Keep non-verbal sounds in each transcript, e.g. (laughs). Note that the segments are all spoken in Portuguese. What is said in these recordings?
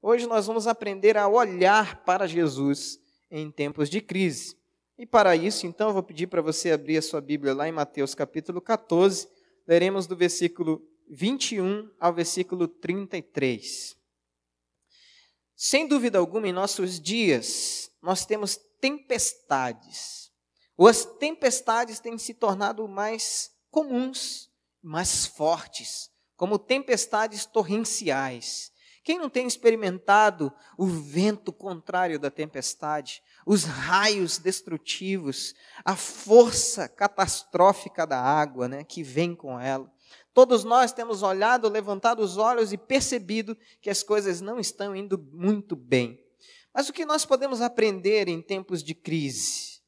Hoje nós vamos aprender a olhar para Jesus em tempos de crise. E para isso, então, eu vou pedir para você abrir a sua Bíblia lá em Mateus capítulo 14, leremos do versículo 21 ao versículo 33. Sem dúvida alguma, em nossos dias, nós temos tempestades. Ou as tempestades têm se tornado mais comuns, mais fortes, como tempestades torrenciais. Quem não tem experimentado o vento contrário da tempestade, os raios destrutivos, a força catastrófica da água né, que vem com ela? Todos nós temos olhado, levantado os olhos e percebido que as coisas não estão indo muito bem. Mas o que nós podemos aprender em tempos de crise?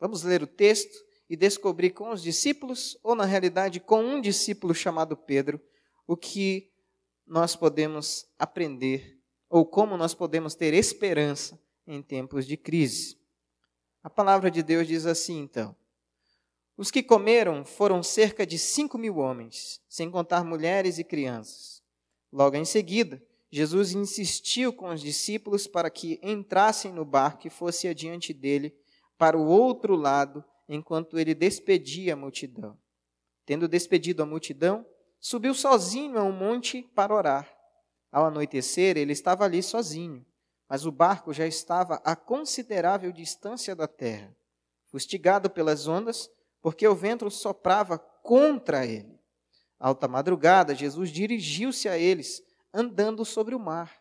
Vamos ler o texto e descobrir com os discípulos, ou na realidade com um discípulo chamado Pedro, o que nós podemos aprender ou como nós podemos ter esperança em tempos de crise. A palavra de Deus diz assim, então: Os que comeram foram cerca de cinco mil homens, sem contar mulheres e crianças. Logo em seguida, Jesus insistiu com os discípulos para que entrassem no barco e fosse adiante dele para o outro lado, enquanto ele despedia a multidão. Tendo despedido a multidão, Subiu sozinho a um monte para orar. Ao anoitecer, ele estava ali sozinho, mas o barco já estava a considerável distância da terra, fustigado pelas ondas, porque o vento soprava contra ele. Alta madrugada, Jesus dirigiu-se a eles, andando sobre o mar.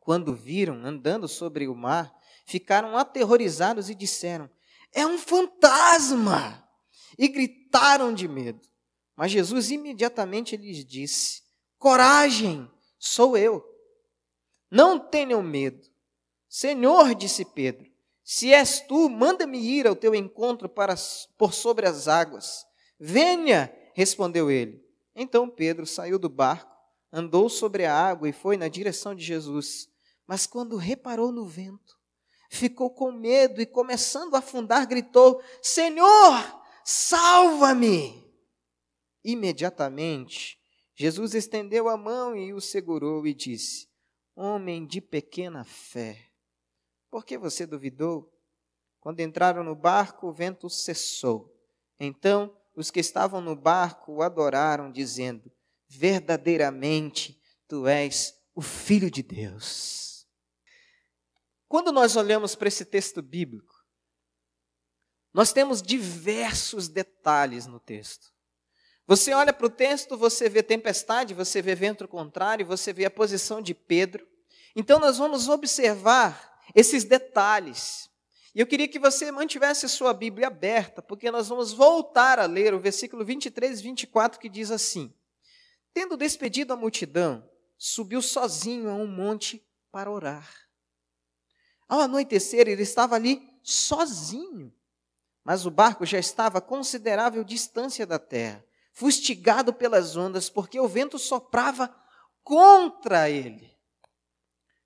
Quando viram andando sobre o mar, ficaram aterrorizados e disseram: É um fantasma! E gritaram de medo. Mas Jesus imediatamente lhes disse: Coragem, sou eu. Não tenham medo. Senhor, disse Pedro, se és tu, manda-me ir ao teu encontro para, por sobre as águas. Venha, respondeu ele. Então Pedro saiu do barco, andou sobre a água e foi na direção de Jesus. Mas quando reparou no vento, ficou com medo e, começando a afundar, gritou: Senhor, salva-me! Imediatamente, Jesus estendeu a mão e o segurou e disse: Homem de pequena fé, por que você duvidou? Quando entraram no barco, o vento cessou. Então, os que estavam no barco o adoraram, dizendo: Verdadeiramente, tu és o Filho de Deus. Quando nós olhamos para esse texto bíblico, nós temos diversos detalhes no texto. Você olha para o texto, você vê tempestade, você vê vento contrário, você vê a posição de Pedro. Então nós vamos observar esses detalhes. E eu queria que você mantivesse sua Bíblia aberta, porque nós vamos voltar a ler o versículo 23 e 24 que diz assim: Tendo despedido a multidão, subiu sozinho a um monte para orar. Ao anoitecer, ele estava ali sozinho, mas o barco já estava a considerável distância da terra fustigado pelas ondas, porque o vento soprava contra ele.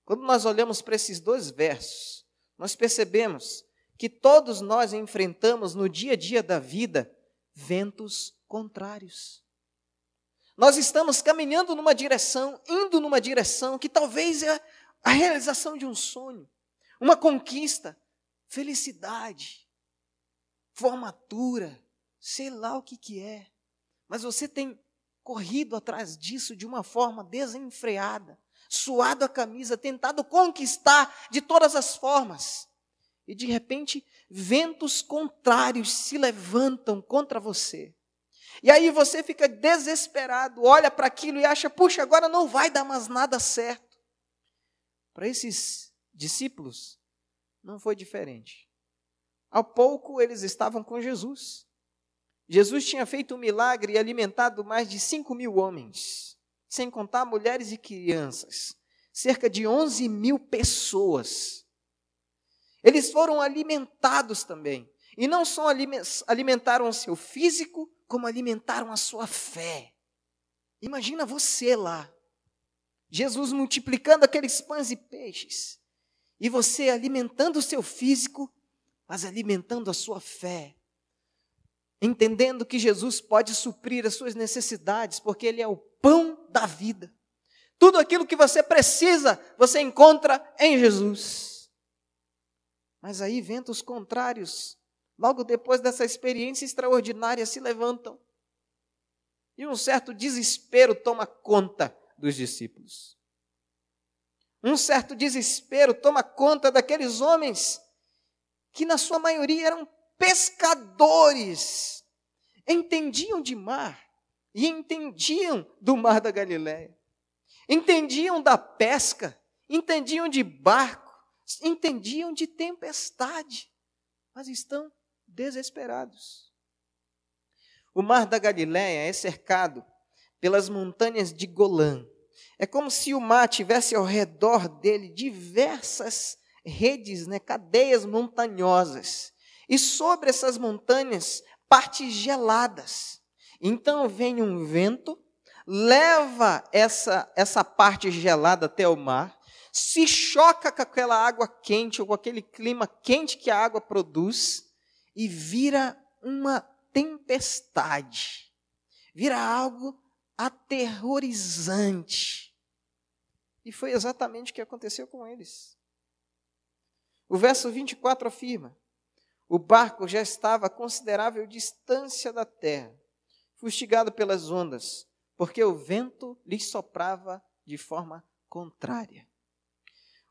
Quando nós olhamos para esses dois versos, nós percebemos que todos nós enfrentamos no dia a dia da vida ventos contrários. Nós estamos caminhando numa direção, indo numa direção que talvez é a realização de um sonho, uma conquista, felicidade, formatura, sei lá o que, que é. Mas você tem corrido atrás disso de uma forma desenfreada, suado a camisa, tentado conquistar de todas as formas. E de repente, ventos contrários se levantam contra você. E aí você fica desesperado, olha para aquilo e acha: puxa, agora não vai dar mais nada certo. Para esses discípulos, não foi diferente. Há pouco eles estavam com Jesus, Jesus tinha feito um milagre e alimentado mais de 5 mil homens, sem contar mulheres e crianças, cerca de 11 mil pessoas. Eles foram alimentados também, e não só alimentaram o seu físico, como alimentaram a sua fé. Imagina você lá, Jesus multiplicando aqueles pães e peixes, e você alimentando o seu físico, mas alimentando a sua fé entendendo que Jesus pode suprir as suas necessidades, porque Ele é o pão da vida. Tudo aquilo que você precisa, você encontra em Jesus. Mas aí ventos contrários, logo depois dessa experiência extraordinária, se levantam. E um certo desespero toma conta dos discípulos. Um certo desespero toma conta daqueles homens que, na sua maioria, eram pescadores, entendiam de mar e entendiam do mar da Galiléia, entendiam da pesca, entendiam de barco, entendiam de tempestade, mas estão desesperados. O mar da Galiléia é cercado pelas montanhas de Golã. É como se o mar tivesse ao redor dele diversas redes, né, cadeias montanhosas. E sobre essas montanhas, partes geladas. Então vem um vento, leva essa, essa parte gelada até o mar, se choca com aquela água quente ou com aquele clima quente que a água produz e vira uma tempestade. Vira algo aterrorizante. E foi exatamente o que aconteceu com eles. O verso 24 afirma: o barco já estava a considerável distância da terra, fustigado pelas ondas, porque o vento lhe soprava de forma contrária.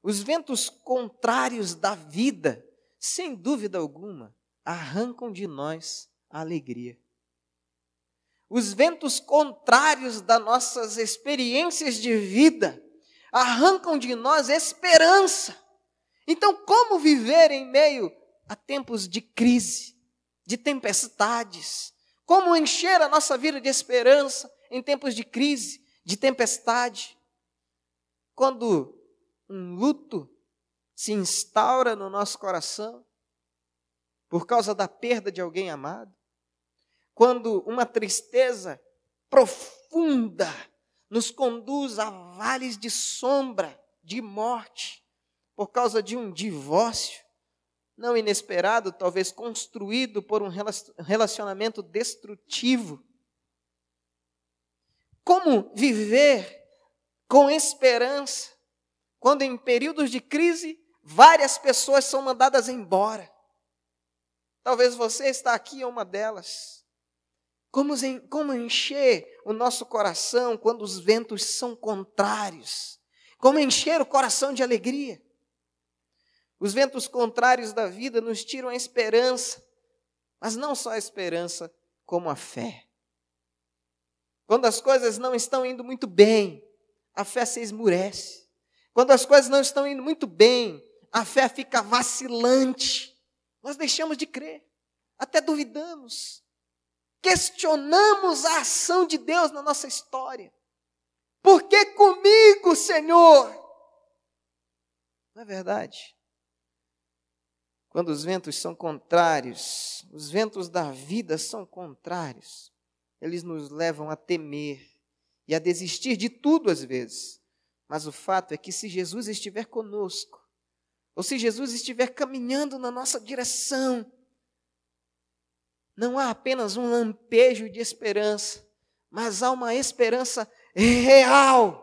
Os ventos contrários da vida, sem dúvida alguma, arrancam de nós a alegria. Os ventos contrários das nossas experiências de vida arrancam de nós esperança. Então, como viver em meio a tempos de crise, de tempestades. Como encher a nossa vida de esperança em tempos de crise, de tempestade. Quando um luto se instaura no nosso coração por causa da perda de alguém amado, quando uma tristeza profunda nos conduz a vales de sombra, de morte, por causa de um divórcio, não inesperado, talvez construído por um relacionamento destrutivo. Como viver com esperança quando, em períodos de crise, várias pessoas são mandadas embora? Talvez você está aqui é uma delas. Como, como encher o nosso coração quando os ventos são contrários? Como encher o coração de alegria? Os ventos contrários da vida nos tiram a esperança, mas não só a esperança, como a fé. Quando as coisas não estão indo muito bem, a fé se esmurece. Quando as coisas não estão indo muito bem, a fé fica vacilante. Nós deixamos de crer, até duvidamos, questionamos a ação de Deus na nossa história. Por que comigo, Senhor? Não é verdade? quando os ventos são contrários, os ventos da vida são contrários, eles nos levam a temer e a desistir de tudo às vezes. Mas o fato é que se Jesus estiver conosco, ou se Jesus estiver caminhando na nossa direção, não há apenas um lampejo de esperança, mas há uma esperança real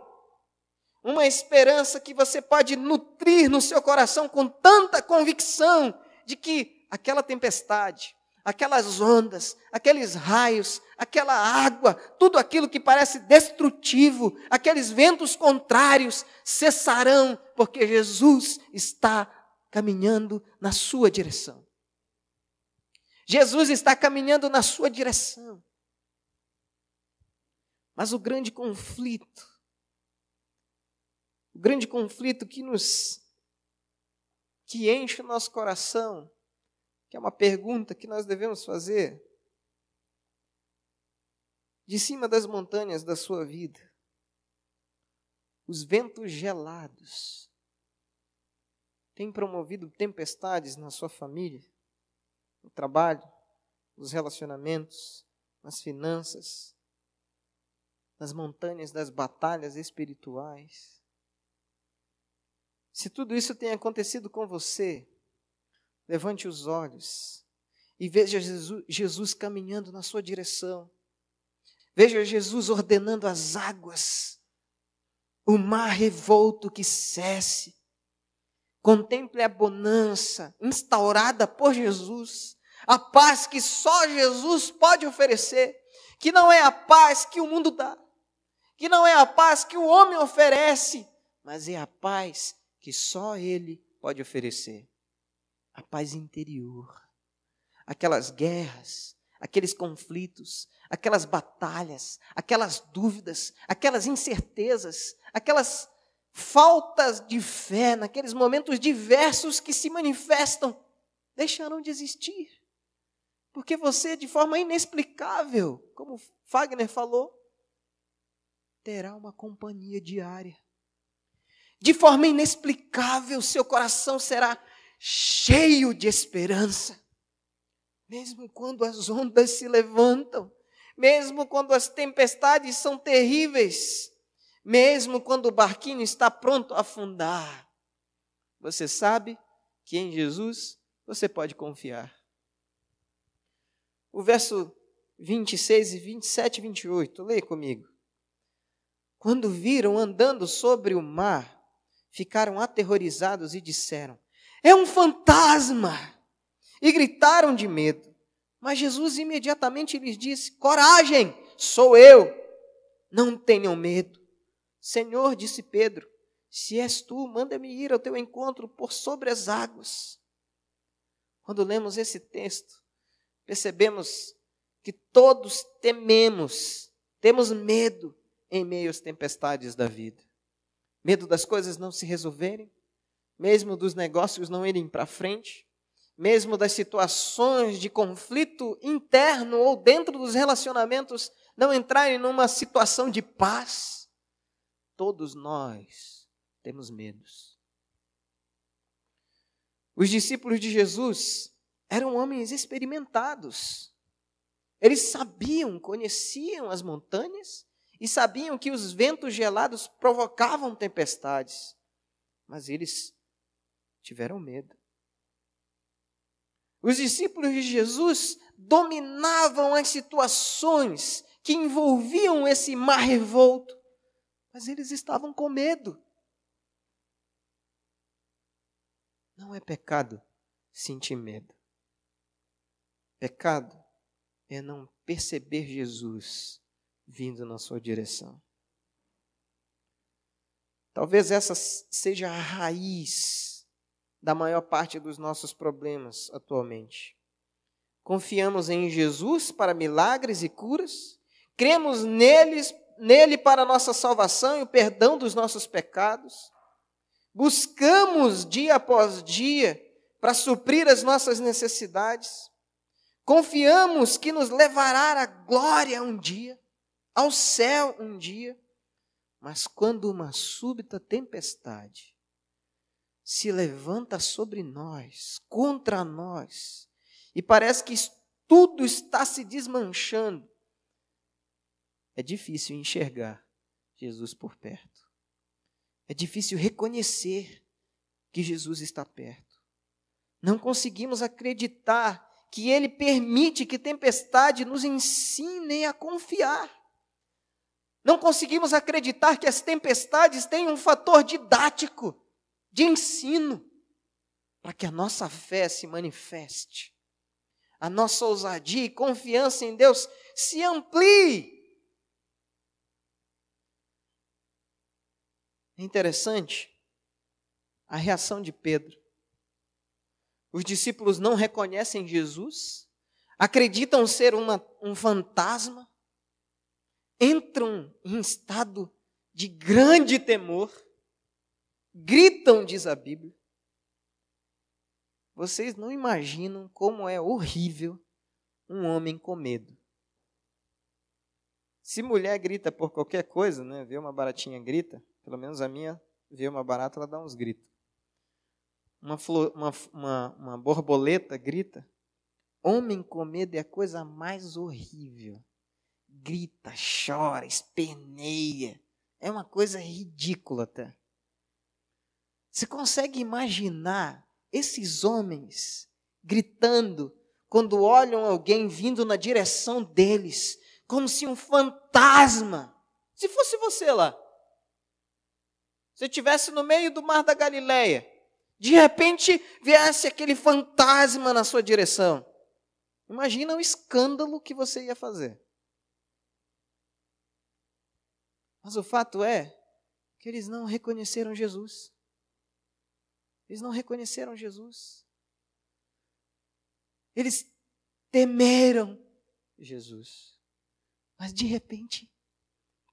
uma esperança que você pode nutrir no seu coração com tanta convicção de que aquela tempestade, aquelas ondas, aqueles raios, aquela água, tudo aquilo que parece destrutivo, aqueles ventos contrários cessarão, porque Jesus está caminhando na sua direção. Jesus está caminhando na sua direção. Mas o grande conflito o grande conflito que nos que enche o nosso coração, que é uma pergunta que nós devemos fazer de cima das montanhas da sua vida. Os ventos gelados têm promovido tempestades na sua família, no trabalho, nos relacionamentos, nas finanças, nas montanhas das batalhas espirituais. Se tudo isso tem acontecido com você, levante os olhos e veja Jesus, Jesus, caminhando na sua direção. Veja Jesus ordenando as águas, o mar revolto que cesse. Contemple a bonança instaurada por Jesus, a paz que só Jesus pode oferecer, que não é a paz que o mundo dá, que não é a paz que o homem oferece, mas é a paz que só Ele pode oferecer: a paz interior, aquelas guerras, aqueles conflitos, aquelas batalhas, aquelas dúvidas, aquelas incertezas, aquelas faltas de fé, naqueles momentos diversos que se manifestam, deixarão de existir. Porque você, de forma inexplicável, como Fagner falou, terá uma companhia diária. De forma inexplicável, seu coração será cheio de esperança. Mesmo quando as ondas se levantam, mesmo quando as tempestades são terríveis, mesmo quando o barquinho está pronto a afundar, você sabe que em Jesus você pode confiar. O verso 26 e 27 e 28, leia comigo. Quando viram andando sobre o mar, ficaram aterrorizados e disseram: É um fantasma! E gritaram de medo. Mas Jesus imediatamente lhes disse: Coragem, sou eu! Não tenham medo. Senhor, disse Pedro, se és tu, manda-me ir ao teu encontro por sobre as águas. Quando lemos esse texto, percebemos que todos tememos, temos medo em meio às tempestades da vida medo das coisas não se resolverem, mesmo dos negócios não irem para frente, mesmo das situações de conflito interno ou dentro dos relacionamentos não entrarem numa situação de paz. Todos nós temos medos. Os discípulos de Jesus eram homens experimentados. Eles sabiam, conheciam as montanhas, e sabiam que os ventos gelados provocavam tempestades, mas eles tiveram medo. Os discípulos de Jesus dominavam as situações que envolviam esse mar revolto, mas eles estavam com medo. Não é pecado sentir medo. Pecado é não perceber Jesus vindo na sua direção. Talvez essa seja a raiz da maior parte dos nossos problemas atualmente. Confiamos em Jesus para milagres e curas, cremos neles, nele para a nossa salvação e o perdão dos nossos pecados, buscamos dia após dia para suprir as nossas necessidades, confiamos que nos levará à glória um dia, ao céu um dia, mas quando uma súbita tempestade se levanta sobre nós, contra nós, e parece que tudo está se desmanchando, é difícil enxergar Jesus por perto. É difícil reconhecer que Jesus está perto. Não conseguimos acreditar que Ele permite que tempestade nos ensine a confiar. Não conseguimos acreditar que as tempestades têm um fator didático, de ensino, para que a nossa fé se manifeste, a nossa ousadia e confiança em Deus se amplie. É interessante a reação de Pedro. Os discípulos não reconhecem Jesus, acreditam ser uma, um fantasma, entram em estado de grande temor, gritam, diz a Bíblia. Vocês não imaginam como é horrível um homem com medo. Se mulher grita por qualquer coisa, né? Vê uma baratinha grita, pelo menos a minha vê uma barata, ela dá uns gritos. Uma, flor, uma, uma, uma borboleta grita. Homem com medo é a coisa mais horrível grita, chora, esperneia. É uma coisa ridícula, tá? Você consegue imaginar esses homens gritando quando olham alguém vindo na direção deles, como se um fantasma. Se fosse você lá, se estivesse no meio do mar da Galileia, de repente viesse aquele fantasma na sua direção. Imagina o escândalo que você ia fazer. Mas o fato é que eles não reconheceram Jesus. Eles não reconheceram Jesus. Eles temeram Jesus. Mas de repente,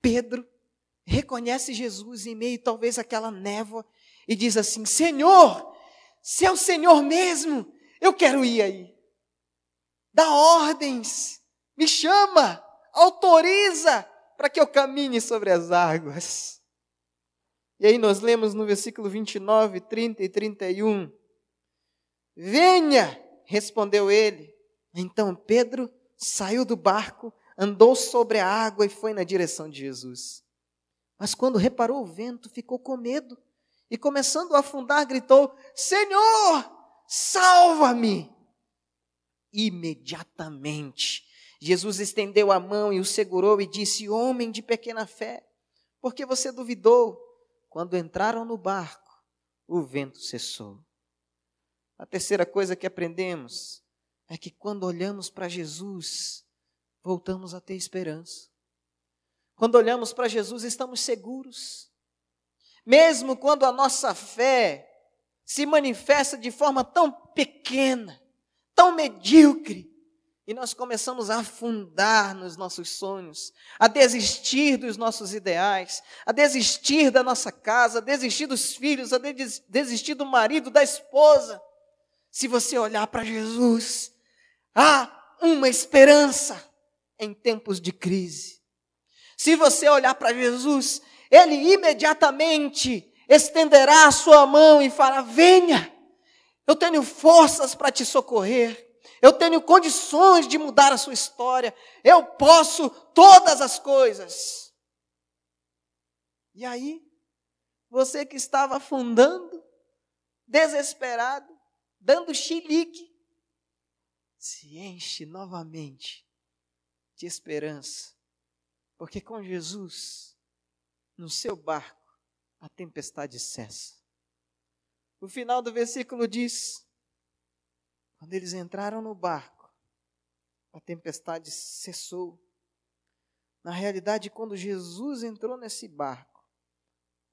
Pedro reconhece Jesus em meio talvez àquela névoa e diz assim: Senhor, se é o Senhor mesmo, eu quero ir aí. Dá ordens, me chama, autoriza, para que eu caminhe sobre as águas. E aí nós lemos no versículo 29, 30 e 31. Venha, respondeu ele. Então Pedro saiu do barco, andou sobre a água e foi na direção de Jesus. Mas quando reparou o vento, ficou com medo e, começando a afundar, gritou: Senhor, salva-me! Imediatamente Jesus estendeu a mão e o segurou e disse: Homem de pequena fé, por que você duvidou? Quando entraram no barco, o vento cessou. A terceira coisa que aprendemos é que quando olhamos para Jesus, voltamos a ter esperança. Quando olhamos para Jesus, estamos seguros. Mesmo quando a nossa fé se manifesta de forma tão pequena, tão medíocre, e nós começamos a afundar nos nossos sonhos, a desistir dos nossos ideais, a desistir da nossa casa, a desistir dos filhos, a desistir do marido, da esposa. Se você olhar para Jesus, há uma esperança em tempos de crise. Se você olhar para Jesus, ele imediatamente estenderá a sua mão e fará: Venha, eu tenho forças para te socorrer. Eu tenho condições de mudar a sua história. Eu posso todas as coisas. E aí, você que estava afundando, desesperado, dando chilique, se enche novamente de esperança. Porque com Jesus, no seu barco, a tempestade cessa. O final do versículo diz: quando eles entraram no barco, a tempestade cessou. Na realidade, quando Jesus entrou nesse barco,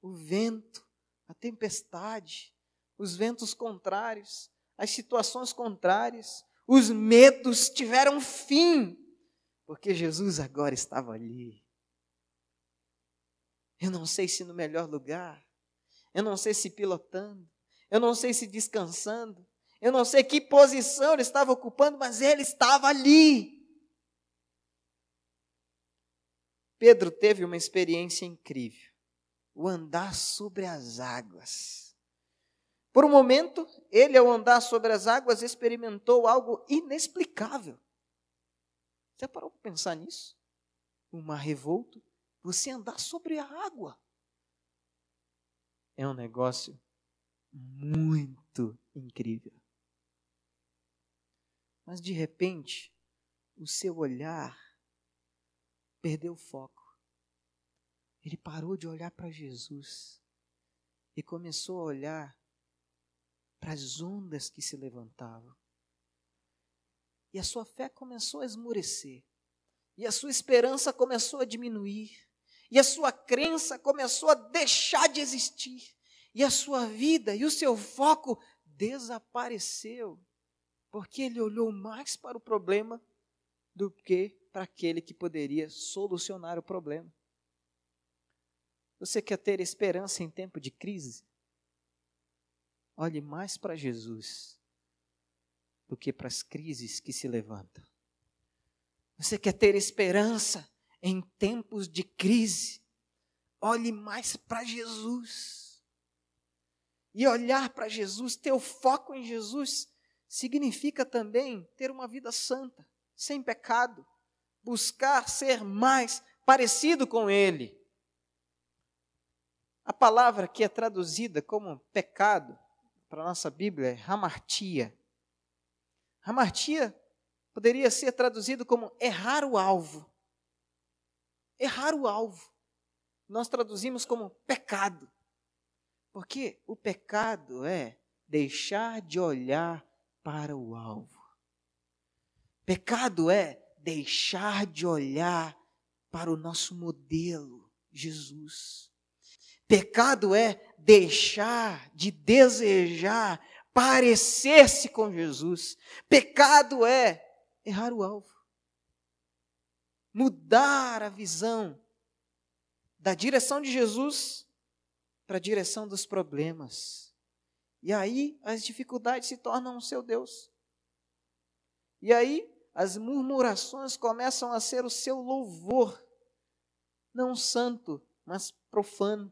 o vento, a tempestade, os ventos contrários, as situações contrárias, os medos tiveram fim, porque Jesus agora estava ali. Eu não sei se no melhor lugar, eu não sei se pilotando, eu não sei se descansando, eu não sei que posição ele estava ocupando, mas ele estava ali. Pedro teve uma experiência incrível. O andar sobre as águas. Por um momento, ele, ao andar sobre as águas, experimentou algo inexplicável. Você parou para pensar nisso? O mar revolto, você andar sobre a água. É um negócio muito incrível. Mas de repente, o seu olhar perdeu o foco. Ele parou de olhar para Jesus e começou a olhar para as ondas que se levantavam. E a sua fé começou a esmurecer, e a sua esperança começou a diminuir, e a sua crença começou a deixar de existir, e a sua vida e o seu foco desapareceu porque ele olhou mais para o problema do que para aquele que poderia solucionar o problema. Você quer ter esperança em tempo de crise? Olhe mais para Jesus do que para as crises que se levantam. Você quer ter esperança em tempos de crise? Olhe mais para Jesus. E olhar para Jesus, ter o foco em Jesus, significa também ter uma vida santa, sem pecado, buscar ser mais parecido com Ele. A palavra que é traduzida como pecado para a nossa Bíblia é hamartia. Hamartia poderia ser traduzido como errar o alvo. Errar o alvo. Nós traduzimos como pecado. Porque o pecado é deixar de olhar para o alvo. Pecado é deixar de olhar para o nosso modelo, Jesus. Pecado é deixar de desejar parecer-se com Jesus. Pecado é errar o alvo. Mudar a visão da direção de Jesus para a direção dos problemas e aí as dificuldades se tornam o seu Deus. E aí as murmurações começam a ser o seu louvor, não santo, mas profano.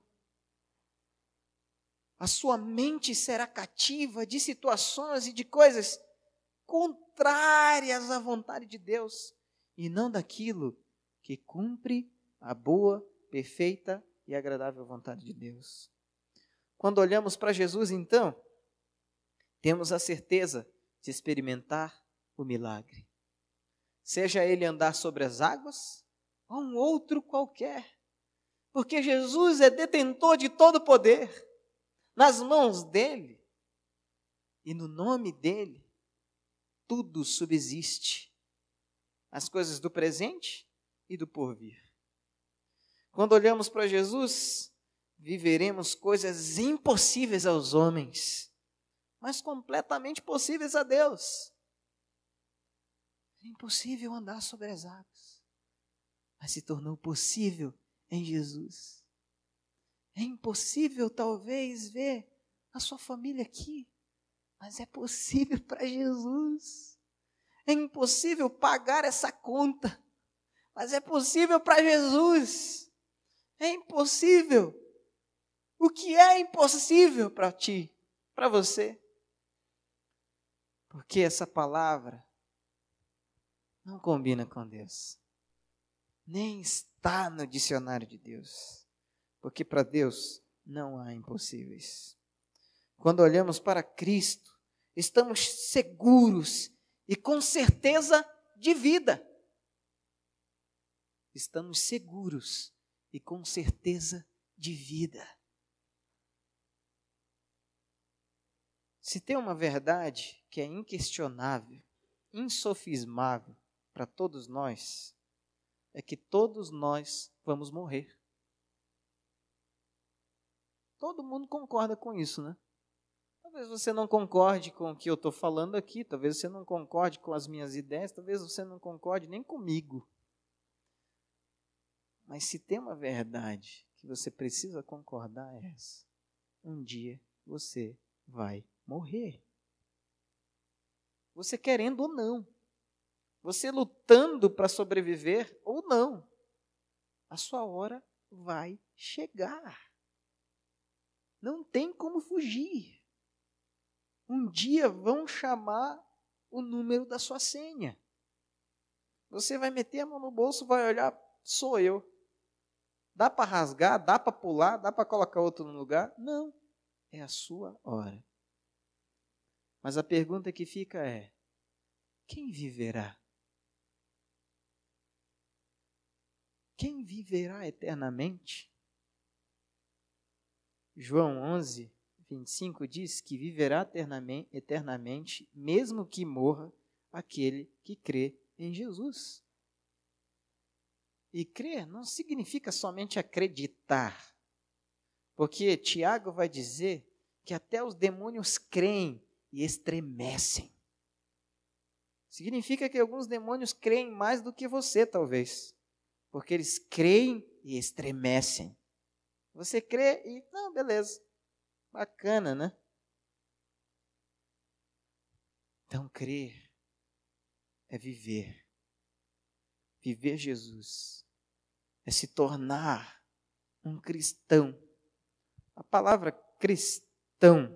A sua mente será cativa de situações e de coisas contrárias à vontade de Deus e não daquilo que cumpre a boa, perfeita e agradável vontade de Deus. Quando olhamos para Jesus, então, temos a certeza de experimentar o milagre. Seja ele andar sobre as águas ou um outro qualquer. Porque Jesus é detentor de todo poder. Nas mãos dele e no nome dele, tudo subsiste. As coisas do presente e do porvir. Quando olhamos para Jesus, viveremos coisas impossíveis aos homens, mas completamente possíveis a Deus. É impossível andar sobre as águas, mas se tornou possível em Jesus. É impossível, talvez, ver a sua família aqui, mas é possível (laughs) para Jesus. É impossível pagar essa conta, mas é possível para Jesus. É impossível o que é impossível para ti, para você. Porque essa palavra não combina com Deus. Nem está no dicionário de Deus. Porque para Deus não há impossíveis. Quando olhamos para Cristo, estamos seguros e com certeza de vida. Estamos seguros e com certeza de vida. Se tem uma verdade que é inquestionável, insofismável para todos nós, é que todos nós vamos morrer. Todo mundo concorda com isso, né? Talvez você não concorde com o que eu estou falando aqui, talvez você não concorde com as minhas ideias, talvez você não concorde nem comigo. Mas se tem uma verdade que você precisa concordar, é essa: um dia você vai morrer. Você querendo ou não. Você lutando para sobreviver ou não. A sua hora vai chegar. Não tem como fugir. Um dia vão chamar o número da sua senha. Você vai meter a mão no bolso, vai olhar, sou eu. Dá para rasgar, dá para pular, dá para colocar outro no lugar? Não. É a sua hora. Mas a pergunta que fica é: quem viverá? Quem viverá eternamente? João 11, 25 diz que viverá eternamente, mesmo que morra, aquele que crê em Jesus. E crer não significa somente acreditar, porque Tiago vai dizer que até os demônios creem e estremecem. Significa que alguns demônios creem mais do que você, talvez, porque eles creem e estremecem. Você crê e, não, ah, beleza, bacana, né? Então, crer é viver. Viver Jesus é se tornar um cristão. A palavra cristão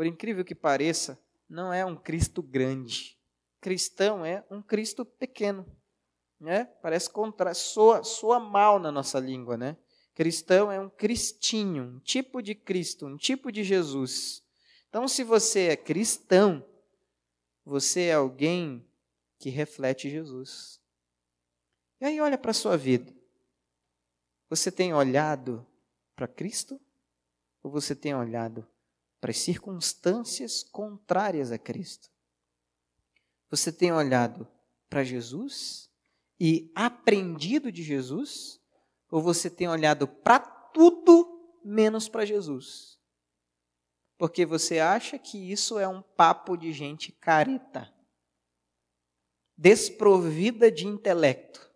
por incrível que pareça, não é um Cristo grande. Cristão é um Cristo pequeno. Né? Parece contra, soa, soa mal na nossa língua, né? Cristão é um cristinho, um tipo de Cristo, um tipo de Jesus. Então, se você é cristão, você é alguém que reflete Jesus. E aí olha para a sua vida. Você tem olhado para Cristo ou você tem olhado para as circunstâncias contrárias a Cristo. Você tem olhado para Jesus e aprendido de Jesus, ou você tem olhado para tudo menos para Jesus? Porque você acha que isso é um papo de gente careta, desprovida de intelecto,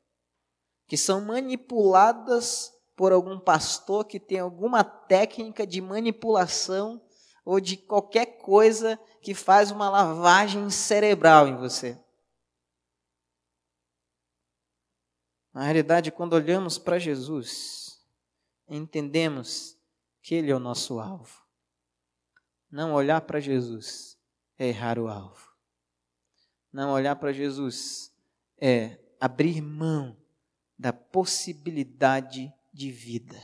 que são manipuladas por algum pastor que tem alguma técnica de manipulação ou de qualquer coisa que faz uma lavagem cerebral em você. Na realidade, quando olhamos para Jesus, entendemos que Ele é o nosso alvo. Não olhar para Jesus é errar o alvo. Não olhar para Jesus é abrir mão da possibilidade de vida.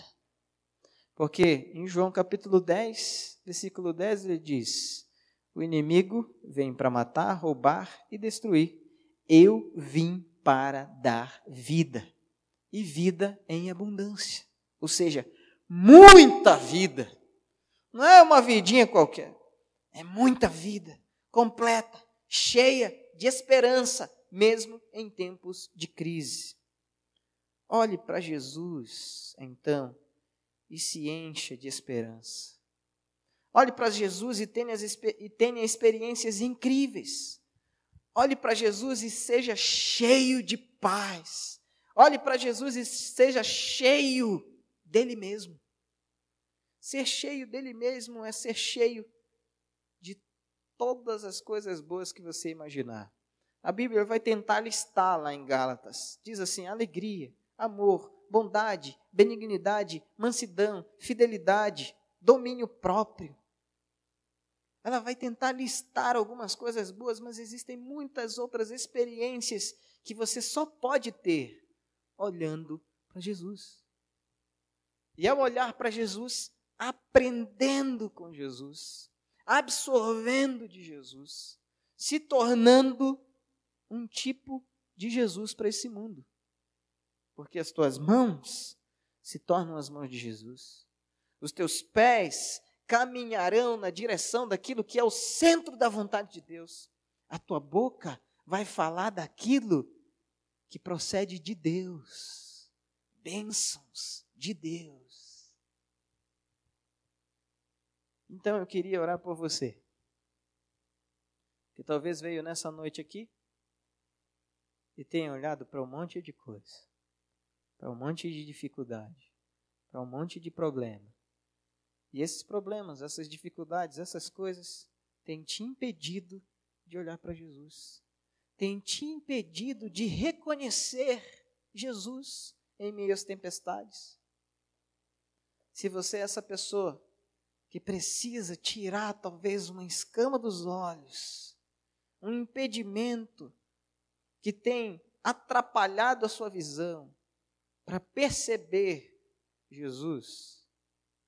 Porque em João capítulo 10, versículo 10, ele diz: O inimigo vem para matar, roubar e destruir. Eu vim para dar vida, e vida em abundância. Ou seja, muita vida. Não é uma vidinha qualquer, é muita vida, completa, cheia de esperança, mesmo em tempos de crise. Olhe para Jesus, então, e se encha de esperança. Olhe para Jesus e tenha, e tenha experiências incríveis. Olhe para Jesus e seja cheio de paz. Olhe para Jesus e seja cheio dele mesmo. Ser cheio dele mesmo é ser cheio de todas as coisas boas que você imaginar. A Bíblia vai tentar listar lá em Gálatas. Diz assim: alegria, amor, bondade, benignidade, mansidão, fidelidade, domínio próprio. Ela vai tentar listar algumas coisas boas, mas existem muitas outras experiências que você só pode ter olhando para Jesus. E ao olhar para Jesus, aprendendo com Jesus, absorvendo de Jesus, se tornando um tipo de Jesus para esse mundo porque as tuas mãos se tornam as mãos de Jesus. Os teus pés caminharão na direção daquilo que é o centro da vontade de Deus. A tua boca vai falar daquilo que procede de Deus. Bênçãos de Deus. Então eu queria orar por você. Que talvez veio nessa noite aqui e tenha olhado para um monte de coisa para um monte de dificuldade, para um monte de problema. E esses problemas, essas dificuldades, essas coisas têm te impedido de olhar para Jesus, têm te impedido de reconhecer Jesus em meio às tempestades. Se você é essa pessoa que precisa tirar talvez uma escama dos olhos, um impedimento que tem atrapalhado a sua visão, para perceber Jesus,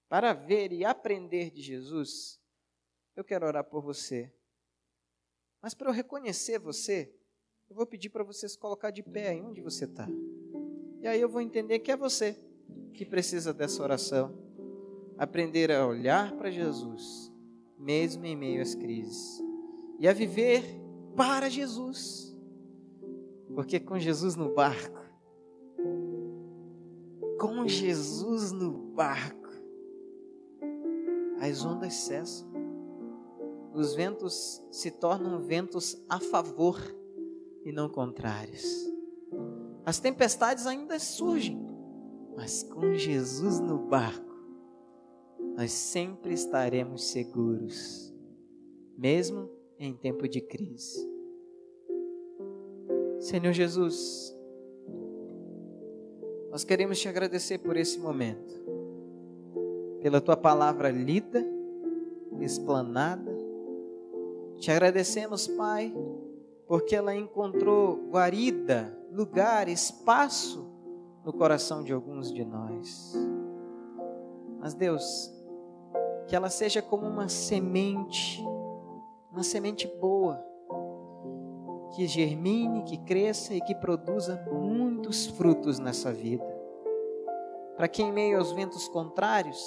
para ver e aprender de Jesus, eu quero orar por você. Mas para eu reconhecer você, eu vou pedir para você se colocar de pé aí onde você está. E aí eu vou entender que é você que precisa dessa oração. Aprender a olhar para Jesus, mesmo em meio às crises, e a viver para Jesus, porque com Jesus no barco com Jesus no barco, as ondas cessam, os ventos se tornam ventos a favor e não contrários. As tempestades ainda surgem, mas com Jesus no barco, nós sempre estaremos seguros, mesmo em tempo de crise. Senhor Jesus, nós queremos te agradecer por esse momento, pela tua palavra lida, explanada. Te agradecemos, Pai, porque ela encontrou guarida, lugar, espaço no coração de alguns de nós. Mas, Deus, que ela seja como uma semente, uma semente boa que germine, que cresça e que produza muitos frutos nessa vida. Para que em meio aos ventos contrários,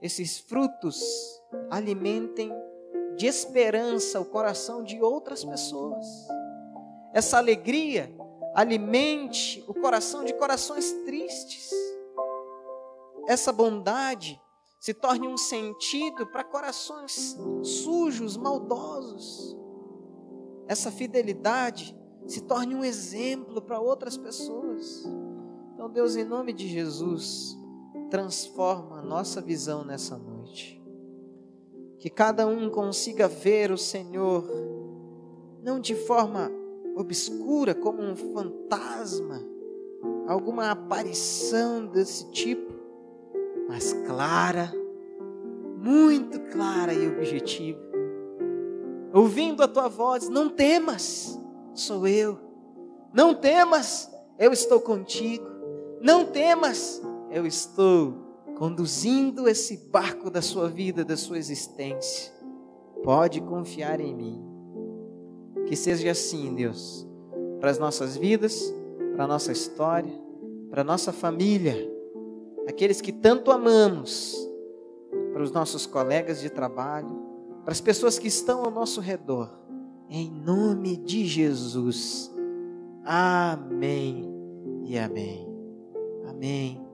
esses frutos alimentem de esperança o coração de outras pessoas. Essa alegria alimente o coração de corações tristes. Essa bondade se torne um sentido para corações sujos, maldosos essa fidelidade se torne um exemplo para outras pessoas. Então, Deus, em nome de Jesus, transforma a nossa visão nessa noite. Que cada um consiga ver o Senhor não de forma obscura, como um fantasma, alguma aparição desse tipo, mas clara, muito clara e objetiva ouvindo a tua voz, não temas, sou eu. Não temas, eu estou contigo. Não temas, eu estou conduzindo esse barco da sua vida, da sua existência. Pode confiar em mim. Que seja assim, Deus, para as nossas vidas, para a nossa história, para a nossa família, aqueles que tanto amamos, para os nossos colegas de trabalho, para as pessoas que estão ao nosso redor. Em nome de Jesus. Amém e amém. Amém.